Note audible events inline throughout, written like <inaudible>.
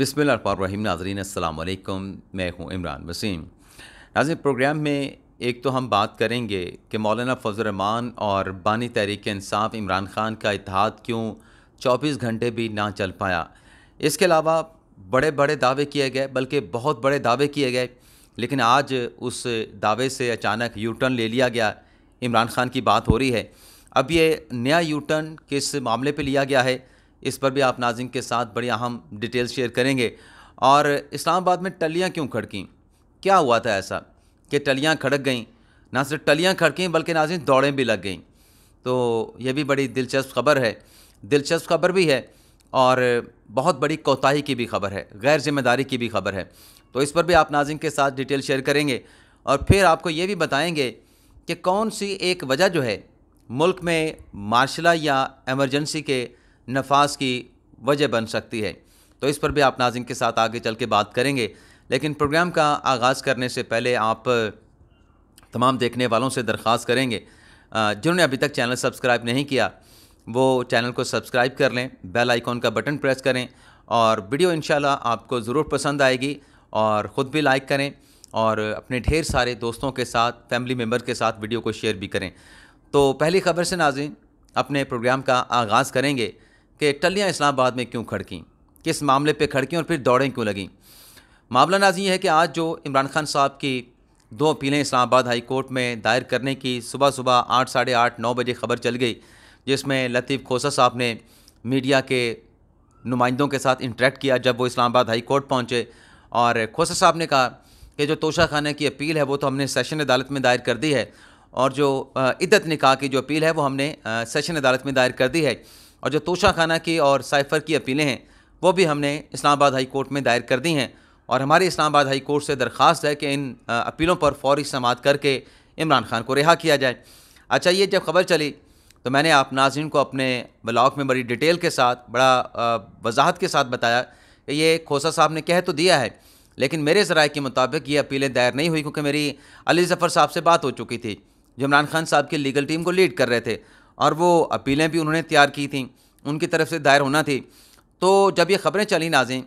बिसमिल रहीम नाजरीन अल्लाम मैं हूँ इमरान वसीम नाजर प्रोग्राम में एक तो हम बात करेंगे कि मौलाना फजलरहमान और बानी तहरीक इंसाफ इमरान ख़ान का इतिहाद क्यों 24 घंटे भी ना चल पाया इसके अलावा बड़े बड़े दावे किए गए बल्कि बहुत बड़े दावे किए गए लेकिन आज उस दावे से अचानक यू टर्न ले लिया गया इमरान ख़ान की बात हो रही है अब ये नया यू टर्न किस मामले पर लिया गया है इस पर भी आप नाजिंग के साथ बड़ी अहम डिटेल शेयर करेंगे और इस्लामाबाद में टलियाँ क्यों खड़कें क्या हुआ था ऐसा कि टलियाँ खड़क गईं ना सिर्फ टलियाँ खड़कें बल्कि नाजिंग दौड़ें भी लग गईं तो यह भी बड़ी दिलचस्प खबर है दिलचस्प खबर भी है और बहुत बड़ी कोताही की भी खबर है गैर जिम्मेदारी की भी खबर है तो इस पर भी आप नाजिंग के साथ डिटेल शेयर करेंगे और फिर आपको ये भी बताएंगे कि कौन सी एक वजह जो है मुल्क में मार्शला या एमरजेंसी के नफास की वजह बन सकती है तो इस पर भी आप नाजिन के साथ आगे चल के बात करेंगे लेकिन प्रोग्राम का आगाज़ करने से पहले आप तमाम देखने वालों से दरख्वास्त करेंगे जिन्होंने अभी तक चैनल सब्सक्राइब नहीं किया वो चैनल को सब्सक्राइब कर लें बेल आइकॉन का बटन प्रेस करें और वीडियो इन आपको ज़रूर पसंद आएगी और ख़ुद भी लाइक करें और अपने ढेर सारे दोस्तों के साथ फैमिली मेम्बर के साथ वीडियो को शेयर भी करें तो पहली खबर से नाजिन अपने प्रोग्राम का आगाज़ करेंगे कि टलियाँ इस्लामाबाद में क्यों खड़कें किस मामले पर खड़कें और फिर दौड़ें क्यों लगें मामला नाजी ये है कि आज जो इमरान खान साहब की दो अपीलें इस्लामाबाद हाई कोर्ट में दायर करने की सुबह सुबह आठ साढ़े आठ नौ बजे खबर चल गई जिसमें लतीफ़ खोसा साहब ने मीडिया के नुमाइंदों के साथ इंटरेक्ट किया जब वो इस्लामाबाद हाई कोर्ट पहुँचे और खोसा साहब ने कहा कि जो तोशा खाना की अपील है वो तो हमने सेशन अदालत में दायर कर दी है और जो इद्दत निकाह की जो अपील है वो हमने सेशन अदालत में दायर कर दी है और जो तोशा खाना की और साइफ़र की अपीलें हैं वो भी हमने इस्लामाबाद हाई कोर्ट में दायर कर दी हैं और हमारे इस्लामाबाद हाई कोर्ट से दरख्वास्त है कि इन अपीलों पर फौरी समात करके इमरान खान को रिहा किया जाए अच्छा ये जब खबर चली तो मैंने आप नाजिन को अपने ब्लॉग में बड़ी डिटेल के साथ बड़ा वजाहत के साथ बताया कि ये खोसा साहब ने कह तो दिया है लेकिन मेरे ज़राए के मुताबिक ये अपीलें दायर नहीं हुई क्योंकि मेरी अली ज़फ़र साहब से बात हो चुकी थी जो इमरान खान साहब की लीगल टीम को लीड कर रहे थे और वो अपीलें भी उन्होंने तैयार की थी उनकी तरफ से दायर होना थी तो जब ये ख़बरें चली नाजें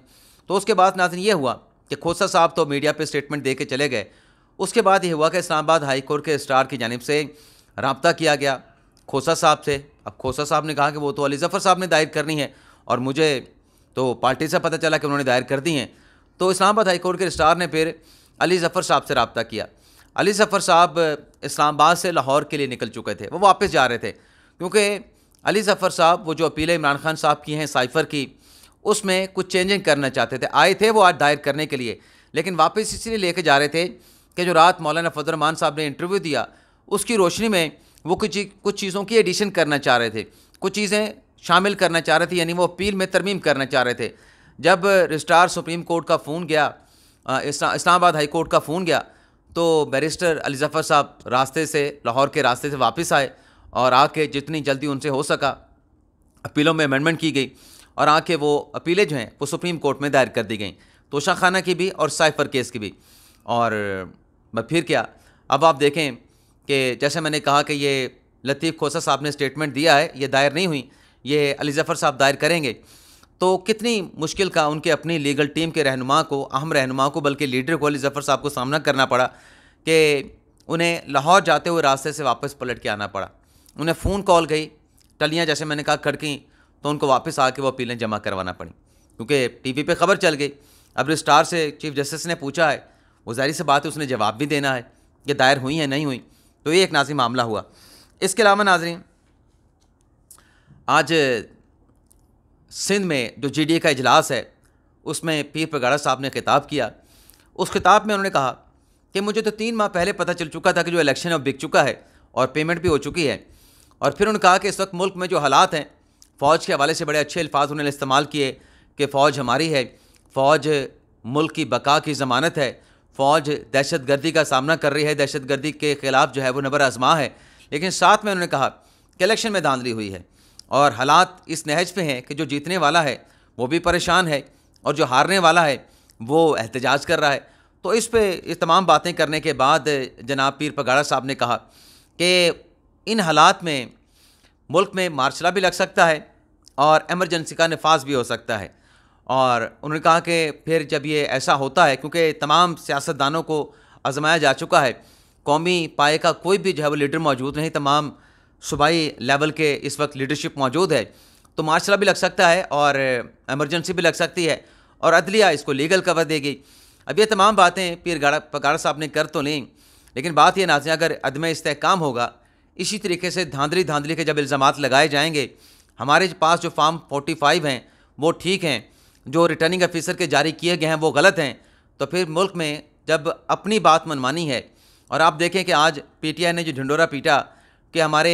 तो उसके बाद नाजिन ये हुआ कि खोसा साहब तो मीडिया पर स्टेटमेंट दे के चले गए उसके बाद ये हुआ कि इस्लामाबाद हाई कोर्ट के स्टार की जानब से रबता किया गया खोसा साहब से अब खोसा साहब ने कहा कि वो तो अली जफ़र साहब ने दायर करनी है और मुझे तो पार्टी से पता चला कि उन्होंने दायर कर दी हैं तो इस्लामाबाद हाई कोर्ट के स्टार ने फिर अली ज़फ़र साहब से रबता किया अली ज़फ़र साहब इस्लामाबाद से लाहौर के लिए निकल चुके थे वो वापस जा रहे थे क्योंकि अली जफ़र साहब वो जो अपील इमरान खान साहब की हैं साइफ़र की उसमें कुछ चेंजिंग करना चाहते थे आए थे वो आज दायर करने के लिए लेकिन वापस इसलिए लेके जा रहे थे कि जो रात मौलाना फजलरमान साहब ने इंटरव्यू दिया उसकी रोशनी में वो कुछ कुछ चीज़ों की एडिशन करना चाह रहे थे कुछ चीज़ें शामिल करना चाह रहे थे यानी वो अपील में तरमीम करना चाह रहे थे जब रजिस्ट्रार सुप्रीम कोर्ट का फ़ोन गया इस्लामाबाद हाई कोर्ट का फ़ोन गया तो बैरिस्टर अली जफ़र साहब रास्ते से लाहौर के रास्ते से वापस आए और आके जितनी जल्दी उनसे हो सका अपीलों में अमेंडमेंट की गई और आके वो अपीलें जो हैं वो सुप्रीम कोर्ट में दायर कर दी गई तोशा खाना की भी और साइफर केस की भी और फिर क्या अब आप देखें कि जैसे मैंने कहा कि ये लतीफ़ खोसा साहब ने स्टेटमेंट दिया है ये दायर नहीं हुई ये अली जफ़र साहब दायर करेंगे तो कितनी मुश्किल का उनके अपनी लीगल टीम के रहनुमा को अहम रहनुमा को बल्कि लीडर को अली जफ़र साहब को सामना करना पड़ा कि उन्हें लाहौर जाते हुए रास्ते से वापस पलट के आना पड़ा उन्हें फ़ोन कॉल गई टलियाँ जैसे मैंने कहा खड़कें तो उनको वापस आके वो अपीलें जमा करवाना पड़ी क्योंकि टीवी पे खबर चल गई अब रिस्टार से चीफ जस्टिस ने पूछा है वो जाहिर सी बात है उसने जवाब भी देना है कि दायर हुई है नहीं हुई तो ये एक नाजी मामला हुआ इसके अलावा नाजरीन आज सिंध में जो जी का इजलास है उसमें पीर पगाड़ा साहब ने खिताब किया उस खिताब में उन्होंने कहा कि मुझे तो तीन माह पहले पता चल चुका था कि जो इलेक्शन है वो बिक चुका है और पेमेंट भी हो चुकी है और फिर उन्होंने कहा कि इस वक्त मुल्क में जो हालात हैं फ़ौज के हवाले से बड़े अच्छे अल्फाज उन्होंने इस्तेमाल किए कि फ़ौज हमारी है फ़ौज मुल्क की बका की ज़मानत है फ़ौज दहशत गर्दी का सामना कर रही है दहशत गर्दी के ख़िलाफ़ जो है वो नबर आजमा है लेकिन साथ में उन्होंने कहा कि इलेक्शन में धांधली हुई है और हालात इस नहज पे हैं कि जो जीतने वाला है वो भी परेशान है और जो हारने वाला है वो एहतजाज कर रहा है तो इस पर तमाम बातें करने के बाद जनाब पीर पगाड़ा साहब ने कहा कि इन हालात में मुल्क में मार्शला भी लग सकता है और एमरजेंसी का नफाज भी हो सकता है और उन्होंने कहा कि फिर जब ये ऐसा होता है क्योंकि तमाम सियासतदानों को आजमाया जा चुका है कौमी पाए का कोई भी जो है वो लीडर मौजूद नहीं तमाम सूबाई लेवल के इस वक्त लीडरशिप मौजूद है तो मार्शला भी लग सकता है और एमरजेंसी भी लग सकती है और अदलिया इसको लीगल कवर देगी अब ये तमाम बातें पीर गाड़ा पकाड़ा साहब ने कर तो नहीं लेकिन बात यह नाजें अगर अदम इसकाम होगा इसी तरीके से धांधली धांधली के जब इल्ज़ाम लगाए जाएंगे हमारे पास जो फार्म फाइव हैं वो ठीक हैं जो रिटर्निंग ऑफिसर के जारी किए गए हैं वो गलत हैं तो फिर मुल्क में जब अपनी बात मनमानी है और आप देखें कि आज आई ने जो ढिंडोरा पीटा कि हमारे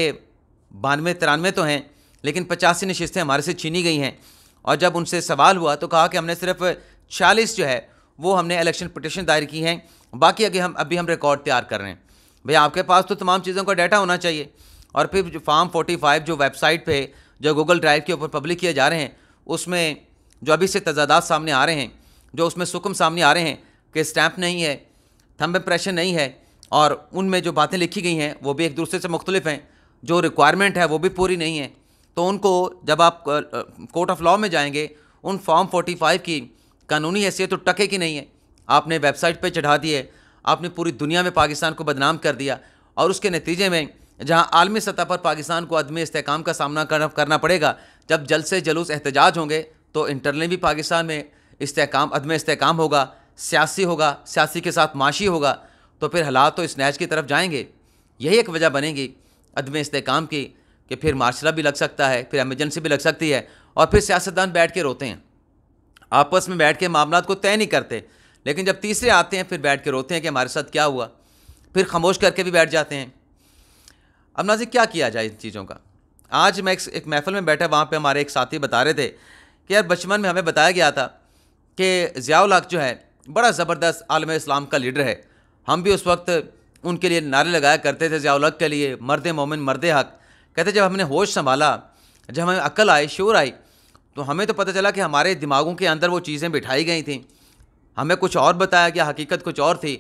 बानवे तिरानवे तो हैं लेकिन पचासी नशस्तें हमारे से छीनी गई हैं और जब उनसे सवाल हुआ तो कहा कि हमने सिर्फ छियालीस जो है वो हमने इलेक्शन पटिशन दायर की हैं बाकी अगे हम अभी हम रिकॉर्ड तैयार कर रहे हैं भैया आपके पास तो तमाम चीज़ों का डाटा होना चाहिए और फिर फार्म फ़ाइव जो वेबसाइट पे जो गूगल ड्राइव के ऊपर पब्लिक किए जा रहे हैं उसमें जो अभी से तजादात सामने आ रहे हैं जो उसमें सुकम सामने आ रहे हैं कि स्टैम्प नहीं है थम्ब इम्प्रेशन नहीं है और उनमें जो बातें लिखी गई हैं वो भी एक दूसरे से मुख्तलिफ हैं जो रिक्वायरमेंट है वो भी पूरी नहीं है तो उनको जब आप कोर्ट ऑफ लॉ में जाएंगे उन फॉर्म 45 की कानूनी हैसियत तो टके की नहीं है आपने वेबसाइट पे चढ़ा दी है आपने पूरी दुनिया में पाकिस्तान को बदनाम कर दिया और उसके नतीजे में जहां आलमी सतह पर पाकिस्तान को अदम इसकाम का सामना करना पड़ेगा जब जल से जलूस एहतजाज होंगे तो इंटरनली भी पाकिस्तान में इसकाम अदम इसकाम होगा सियासी होगा सियासी के साथ माशी होगा तो फिर हालात तो स्नैच की तरफ जाएंगे यही एक वजह बनेगी अदम इसकाम की कि फिर मार्शला भी लग सकता है फिर एमरजेंसी भी लग सकती है और फिर सियासतदान बैठ के रोते हैं आपस में बैठ के मामला को तय नहीं करते लेकिन जब तीसरे आते हैं फिर बैठ के रोते हैं कि हमारे साथ क्या हुआ फिर खामोश करके भी बैठ जाते हैं अब नाजिक क्या किया जाए इन चीज़ों का आज मैं एक, एक महफल में बैठा वहाँ पर हमारे एक साथी बता रहे थे कि यार बचपन में हमें बताया गया था कि ज़ियाउल हक जो है बड़ा ज़बरदस्त आलम इस्लाम का लीडर है हम भी उस वक्त उनके लिए नारे लगाया करते थे ज़ियाउल हक के लिए मर्द मोमिन मर्द हक कहते जब हमने होश संभाला जब हमें अक्ल आई शोर आई तो हमें तो पता चला कि हमारे दिमागों के अंदर वो चीज़ें बिठाई गई थी हमें कुछ और बताया गया हकीकत कुछ और थी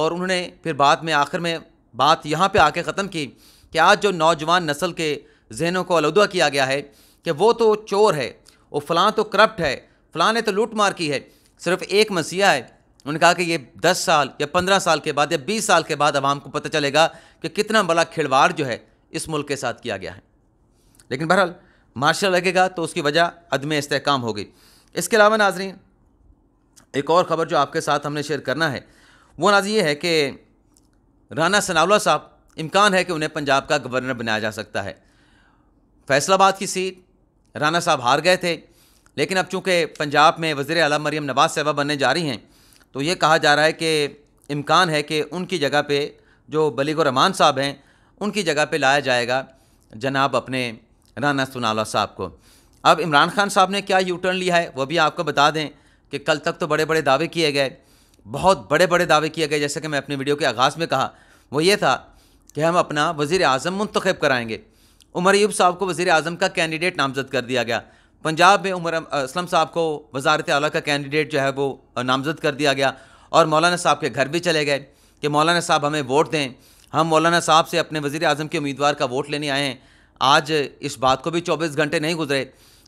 और उन्होंने फिर बाद में आखिर में बात यहाँ पे आके ख़त्म की कि आज जो नौजवान नस्ल के जहनों को अलहदा किया गया है कि वो तो चोर है वो फ़लाँ तो करप्ट है फ़लाँ ने तो लूट मार की है सिर्फ एक मसीहा है उन्होंने कहा कि ये दस साल या पंद्रह साल के बाद या बीस साल के बाद अवाम को पता चलेगा कि कितना बड़ा खिलवाड़ जो है इस मुल्क के साथ किया गया है लेकिन बहरहाल मार्शल लगेगा तो उसकी वजह अदम इसकाम होगी इसके अलावा नाजरीन एक और ख़बर जो आपके साथ हमने शेयर करना है वो नाज ये है कि राना सनावला साहब इम्कान है कि उन्हें पंजाब का गवर्नर बनाया जा सकता है फैसलाबाद की सीट राना साहब हार गए थे लेकिन अब चूँकि पंजाब में वज़ी अला मरीम नवाज साहबा बनने जा रही हैं तो ये कहा जा रहा है कि इम्कान है कि उनकी जगह पे जो बलीग रहमान साहब हैं उनकी जगह पे लाया जाएगा जनाब अपने राना सनावला साहब को अब इमरान खान साहब ने क्या यू टर्न लिया है वह भी आपको बता दें कि कल तक तो बड़े बड़े दावे किए गए बहुत बड़े बड़े दावे किए गए जैसे कि मैं अपनी वीडियो के आगाज़ में कहा वो ये था कि हम अपना वज़ी अजम मंतखब कराएँगे उमर यूब साहब को वज़ी अजम का कैंडिडेट नामजद कर दिया गया पंजाब में उमर असलम साहब को वजारत आला का कैंडिडेट जो है वो नामजद कर दिया गया और मौलाना साहब के घर भी चले गए कि मौलाना साहब हमें वोट दें हम मौलाना साहब से अपने वज़ी अजम के उम्मीदवार का वोट लेने आए हैं आज इस बात को भी चौबीस घंटे नहीं गुजरे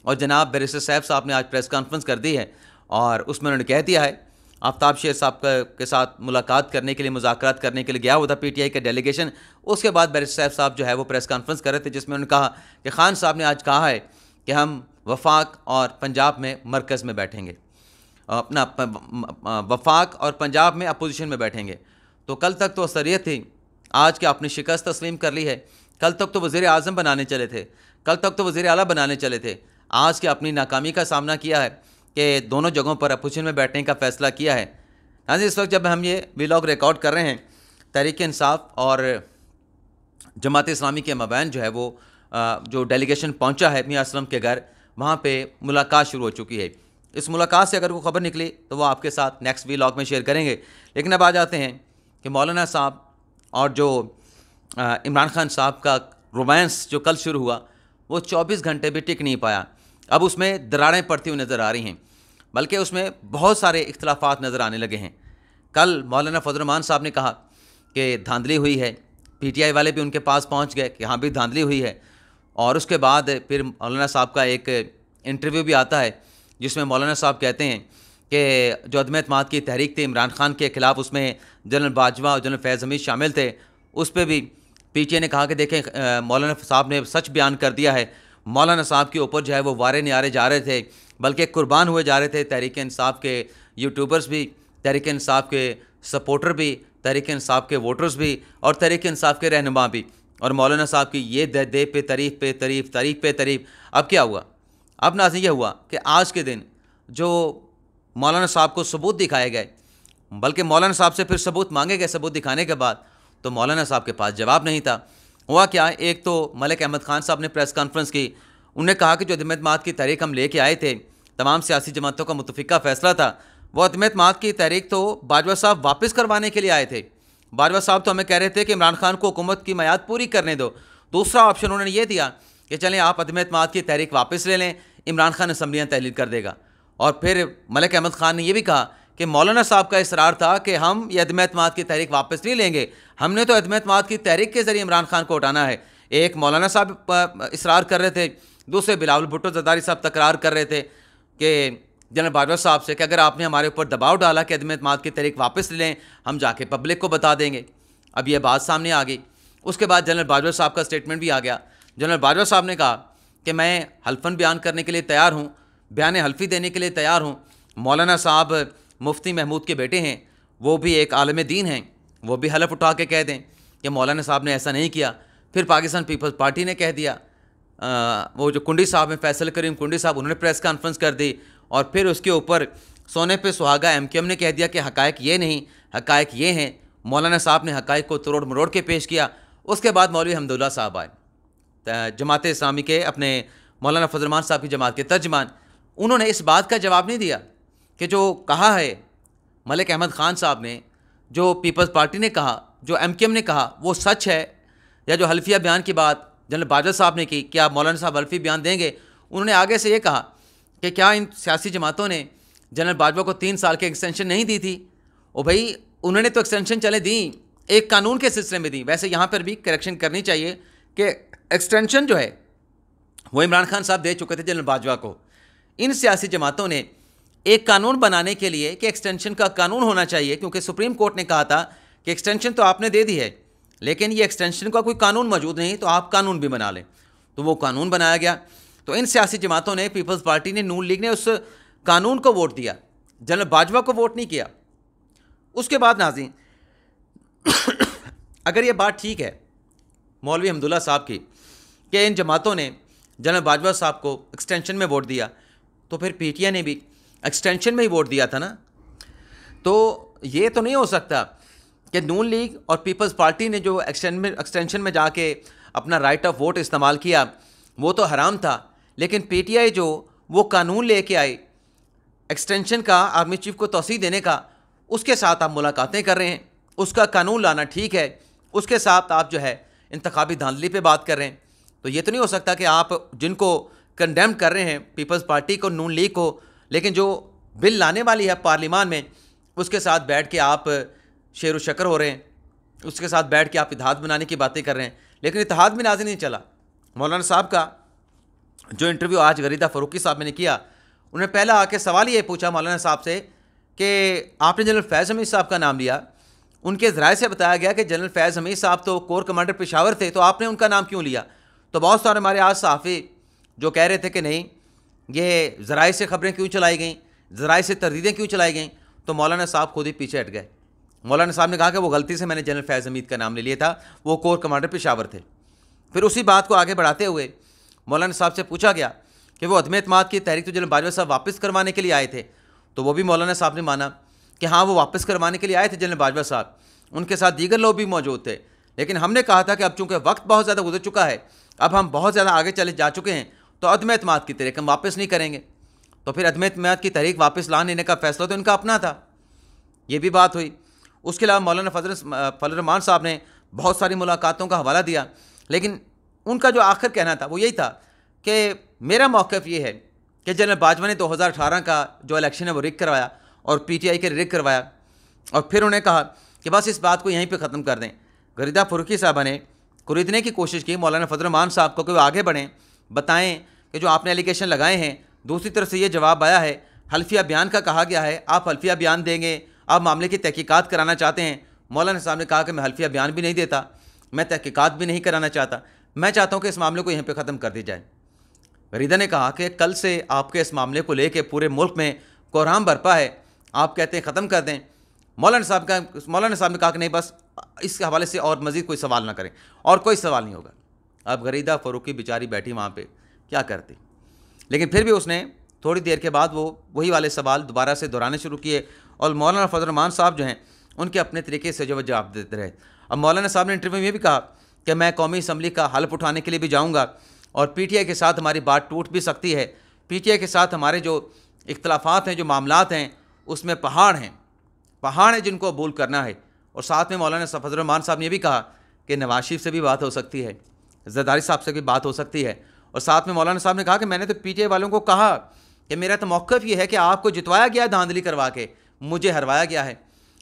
और जनाब बैरिस्टर साहब साहब ने आज प्रेस कॉन्फ्रेंस कर दी है और उसमें उन्होंने कह दिया है आफ्ताब शेर साहब के साथ मुलाकात करने के लिए मुजाकर करने के लिए गया हुआ था पी टी आई का डेलीगेशन उसके बाद बैरिस्टर साहब साहब जो है वो प्रेस कॉन्फ्रेंस कर रहे थे जिसमें उन्होंने कहा कि खान साहब ने आज कहा है कि हम वफाक और पंजाब में मरकज़ में बैठेंगे अपना वफाक और पंजाब में अपोजिशन में बैठेंगे तो कल तक तो असरियत थी आज क्या आपने शिकस्त तस्लीम कर ली है कल तक तो वज़ी अजम बनाने चले थे कल तक तो वज़ी अला बनाने चले थे आज के अपनी नाकामी का सामना किया है के दोनों जगहों पर अपोजिशन में बैठने का फैसला किया है नाजी हाँ इस वक्त जब हम ये वीलाग रिकॉर्ड कर रहे हैं तहरीक इंसाफ और जमात इस्लामी के मबैन जो है वो जो डेलीगेशन पहुंचा है मियाँ असलम के घर वहाँ पे मुलाकात शुरू हो चुकी है इस मुलाकात से अगर कोई ख़बर निकली तो वो आपके साथ नेक्स्ट वी में शेयर करेंगे लेकिन अब आ जाते हैं कि मौलाना साहब और जो इमरान खान साहब का रोमांस जो कल शुरू हुआ वो 24 घंटे भी टिक नहीं पाया अब उसमें दरारें पड़ती हुई नज़र आ रही हैं बल्कि उसमें बहुत सारे इख्तलाफात नज़र आने लगे हैं कल मौलाना फजलरमान साहब ने कहा कि धांधली हुई है पीटीआई वाले भी उनके पास पहुंच गए कि हाँ भी धांधली हुई है और उसके बाद फिर मौलाना साहब का एक इंटरव्यू भी आता है जिसमें मौलाना साहब कहते हैं कि जो अदम अतमाद की तहरीक थी इमरान खान के ख़िलाफ़ उसमें जनरल बाजवा और जनरल फैज़ हमीद शामिल थे उस पर भी आई ने कहा कि देखें मौलाना साहब ने सच बयान कर दिया है मौलाना साहब के ऊपर जो है वो वारे नारे जा रहे थे बल्कि कुर्बान हुए जा रहे थे तहरीक इंसाफ के यूट्यूबर्स भी तहरीक इंसाफ के सपोर्टर भी तहरीक इंसाफ के वोटर्स भी और तहरीक इंसाफ के रहनुमा भी और मौलाना साहब की ये दे दे पे तारीफ पे तारीफ तारीफ पे तारीफ अब क्या हुआ अब नाजी यह हुआ कि आज के दिन जो मौलाना साहब को सबूत दिखाए गए बल्कि मौलाना साहब से फिर सबूत मांगे गए सबूत दिखाने के बाद तो मौलाना साहब के पास जवाब नहीं था हुआ क्या एक तो मलिक अहमद खान साहब ने प्रेस कॉन्फ्रेंस की उन्होंने कहा कि जो अतमाद की तहरीक हम लेके आए थे तमाम सियासी जमातों का मुतफ़ा फैसला था वो अतमाद की तहरीक तो बाजवा साहब वापस करवाने के लिए आए थे बाजवा साहब तो हमें कह रहे थे कि इमरान खान को हुकूमत की मैद पूरी करने दो दूसरा ऑप्शन उन्होंने ये दिया कि चलें आप अतमाद की तहरीक वापस ले लें इमरान खान असम्बलियाँ तहलील कर देगा और फिर मलिक अहमद खान ने यह भी कहा कि मौलाना साहब का इसरार था कि हम ये अदमैतमाद की तहरीक वापस नहीं लेंगे हमने तो अदमैतमाद की तहरीक के ज़रिए इमरान खान को उठाना है एक मौलाना साहब इसरार कर रहे थे दूसरे बिलावल भुट्टो जदारी साहब तकरार कर रहे थे कि जनरल बाजवा साहब से कि अगर आपने हमारे ऊपर दबाव डाला कि अदमैतमाद की तहरीक वापस लें हम जाके पब्लिक को बता देंगे अब यह बात सामने आ गई उसके बाद जनरल बाजवा साहब का स्टेटमेंट भी आ गया जनरल बाजवा साहब ने कहा कि मैं हल्फन बयान करने के लिए तैयार हूँ बयान हल्फी देने के लिए तैयार हूँ मौलाना साहब मुफ्ती महमूद के बेटे हैं वो भी एक आलम दीन हैं वो भी हलफ उठा के कह दें कि मौलाना साहब ने ऐसा नहीं किया फिर पाकिस्तान पीपल्स पार्टी ने कह दिया आ, वो जो कुंडी साहब हैं फैसल करीम कुंडी साहब उन्होंने प्रेस कॉन्फ्रेंस कर दी और फिर उसके ऊपर सोने पे सुहागा एम एम ने कह दिया कि हकायक ये नहीं हकायक ये हैं मौलाना साहब ने हकायक को तोड़ मरोड़ के पेश किया उसके बाद मौलवी हमदुल्ला साहब आए जमात इस्लामी के अपने मौलाना फजलमान साहब की जमात के तर्जमान उन्होंने इस बात का जवाब नहीं दिया कि जो कहा है मलिक अहमद ख़ान साहब ने जो पीपल्स पार्टी ने कहा जो एम ने कहा वो सच है या जो हल्फिया बयान की बात जनरल बाजवा साहब ने की कि आप मौलाना साहब हल्फी बयान देंगे उन्होंने आगे से ये कहा कि क्या इन सियासी जमातों ने जनरल बाजवा को तीन साल की एक्सटेंशन नहीं दी थी ओ भाई उन्होंने तो एक्सटेंशन चले दी एक कानून के सिलसिले में दी वैसे यहाँ पर भी करेक्शन करनी चाहिए कि एक्सटेंशन जो है वो इमरान खान साहब दे चुके थे जनरल बाजवा को इन सियासी जमातों ने एक कानून बनाने के लिए कि एक्सटेंशन का कानून होना चाहिए क्योंकि सुप्रीम कोर्ट ने कहा था कि एक्सटेंशन तो आपने दे दी है लेकिन ये एक्सटेंशन का कोई कानून मौजूद नहीं तो आप कानून भी बना लें तो वो कानून बनाया गया तो इन सियासी जमातों ने पीपल्स पार्टी ने नून लीग ने उस कानून को वोट दिया जनरल बाजवा को वोट नहीं किया उसके बाद नाजी <coughs> अगर ये बात ठीक है मौलवी हमदुल्ला साहब की कि इन जमातों ने जनरल बाजवा साहब को एक्सटेंशन में वोट दिया तो फिर पीटीआई ने भी एक्सटेंशन में ही वोट दिया था ना तो ये तो नहीं हो सकता कि नून लीग और पीपल्स पार्टी ने जो एक्सटेंशन में जाके अपना राइट ऑफ वोट इस्तेमाल किया वो तो हराम था लेकिन पीटीआई जो वो कानून लेके आई एक्सटेंशन का आर्मी चीफ को तोसी देने का उसके साथ आप मुलाकातें कर रहे हैं उसका कानून लाना ठीक है उसके साथ आप जो है इंतबी धांधली पे बात कर रहे हैं तो ये तो नहीं हो सकता कि आप जिनको कंडेम कर रहे हैं पीपल्स पार्टी को नून लीग को लेकिन जो बिल लाने वाली है पार्लियामान में उसके साथ बैठ के आप शेर व शक्कर हो रहे हैं उसके साथ बैठ के आप इतिहाद बनाने की बातें कर रहे हैं लेकिन इतिहाद में नाजिल नहीं चला मौलाना साहब का जो इंटरव्यू आज गरीदा फ़रूकी साहब ने किया उन्होंने पहला आके सवाल ये पूछा मौलाना साहब से कि आपने जनरल फैज़ हमीद साहब का नाम लिया उनके ज़राए से बताया गया कि जनरल फैज़ हमीद साहब तो कोर कमांडर पेशावर थे तो आपने उनका नाम क्यों लिया तो बहुत सारे हमारे आज सहाफ़ी जो कह रहे थे कि नहीं ये ज़राए से खबरें क्यों चलाई गई ज़राए से तरदीदें क्यों चलाई गई तो मौलाना साहब खुद ही पीछे हट गए मौलाना साहब ने कहा कि वो गलती से मैंने जनरल फैज़ हमीद का नाम ले लिया था वो कोर कमांडर पेशावर थे फिर उसी बात को आगे बढ़ाते हुए मौलाना साहब से पूछा गया कि वो अदम अतमाद की तहरीक तो जनरल बाजवा साहब वापस करवाने के लिए आए थे तो वो भी मौलाना साहब ने माना कि हाँ वो वापस करवाने के लिए आए थे जनरल बाजवा साहब उनके साथ दीगर लोग भी मौजूद थे लेकिन हमने कहा था कि अब चूँकि वक्त बहुत ज़्यादा गुजर चुका है अब हम बहुत ज़्यादा आगे चले जा चुके हैं तो अदम अतमाद की तहरीक हम वापस नहीं करेंगे तो फिर अदम अतम की तहरीक वापस ला लेने का फैसला तो इनका अपना था ये भी बात हुई उसके अलावा मौलाना फजल फलरमान साहब ने बहुत सारी मुलाकातों का हवाला दिया लेकिन उनका जो आखिर कहना था वो यही था कि मेरा मौक़ ये है कि जनरल बाजवा ने अठारह का जो इलेक्शन है वो रिक करवाया और पीटीआई के रिक करवाया और फिर उन्हें कहा कि बस इस बात को यहीं पे ख़त्म कर दें गरीदा फुरकी साहबा ने कुरीदने की कोशिश की मौलाना फजलरमान साहब को कि वो आगे बढ़ें बताएं कि जो आपने एलिगेशन लगाए हैं दूसरी तरफ से ये जवाब आया है हल्फिया बयान का कहा गया है आप हल्फिया बयान देंगे आप मामले की तहकीकत कराना चाहते हैं मौलाना साहब ने कहा कि मैं हल्फिया बयान भी नहीं देता मैं तहकीकत भी नहीं कराना चाहता मैं चाहता हूँ कि इस मामले को यहीं पर ख़त्म कर दी जाए रीदा ने कहा कि कल से आपके इस मामले को लेकर पूरे मुल्क में कोहराम बरपा है आप कहते हैं ख़त्म कर दें मौलाना साहब का मौलाना साहब ने कहा कि नहीं बस इसके हवाले से और मज़ीद कोई सवाल ना करें और कोई सवाल नहीं होगा अब गरीदा फ़रूकी बेचारी बैठी वहाँ पर क्या करती लेकिन फिर भी उसने थोड़ी देर के बाद वो वही वाले सवाल दोबारा से दोहराने शुरू किए और मौलाना फजलरमान साहब जो हैं उनके अपने तरीके से जो जवाब देते रहे अब मौलाना साहब ने इंटरव्यू में भी कहा कि मैं कौमी असम्बली का हल्फ उठाने के लिए भी जाऊँगा और पी टी आई के साथ हमारी बात टूट भी सकती है पी टी आई के साथ हमारे जो इख्तलाफात हैं जो मामलात हैं उसमें पहाड़ हैं पहाड़ हैं जिनको अबूल करना है और साथ में मौलाना फजलरमान साहब ने भी कहा कि नवाज शरीफ से भी बात हो सकती है जरदारी साहब से भी बात हो सकती है और साथ में मौलाना साहब ने कहा कि मैंने तो पीटीआई वालों को कहा कि मेरा तो मौक़ ये है कि आपको जितवाया गया धांधली करवा के मुझे हरवाया गया है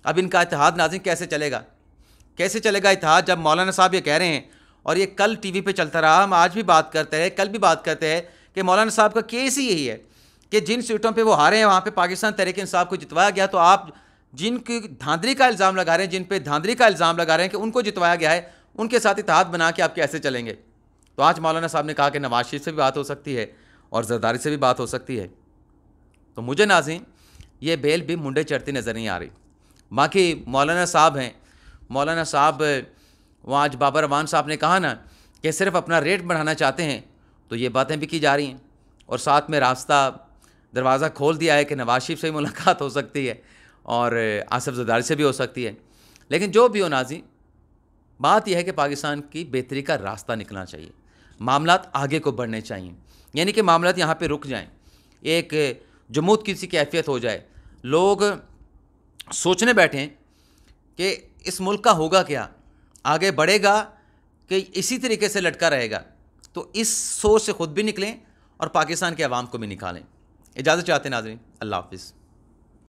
अब इनका इतिहाद नाजिम कैसे चलेगा कैसे चलेगा इतिहाद जब मौलाना साहब ये कह रहे हैं और ये कल टी वी चलता रहा हम आज भी बात करते हैं कल भी बात करते हैं कि मौलाना साहब का केस ही यही है कि जिन सीटों पर वो हारे हैं वहाँ पर पाकिस्तान तहरीक इंसाफ को जितवाया गया तो आप जिनकी धांधली का इल्ज़ाम लगा रहे हैं जिन पे धांधली का इल्ज़ाम लगा रहे हैं कि उनको जितवाया गया है उनके साथ इतिहाद बना के आप कैसे चलेंगे तो आज मौलाना साहब ने कहा कि नवाज शरीफ से भी बात हो सकती है और जरदारी से भी बात हो सकती है तो मुझे नाजिम ये बेल भी मुंडे चढ़ती नज़र नहीं आ रही बाकी मौलाना साहब हैं मौलाना साहब वहाँ आज बाबर रवान साहब ने कहा ना कि सिर्फ अपना रेट बढ़ाना चाहते हैं तो ये बातें भी की जा रही हैं और साथ में रास्ता दरवाज़ा खोल दिया है कि नवाज शरीफ से भी मुलाकात हो सकती है और आसफ जदारी से भी हो सकती है लेकिन जो भी हो नाजी बात यह है कि पाकिस्तान की बेहतरी का रास्ता निकलना चाहिए मामला आगे को बढ़ने चाहिए यानी कि मामला यहाँ पर रुक जाएँ एक जमूत किसी की कैफियत हो जाए लोग सोचने बैठें कि इस मुल्क का होगा क्या आगे बढ़ेगा कि इसी तरीके से लटका रहेगा तो इस सोच से ख़ुद भी निकलें और पाकिस्तान के अवाम को भी निकालें इजाज़त चाहते नाजरीन अल्लाह हाफिज़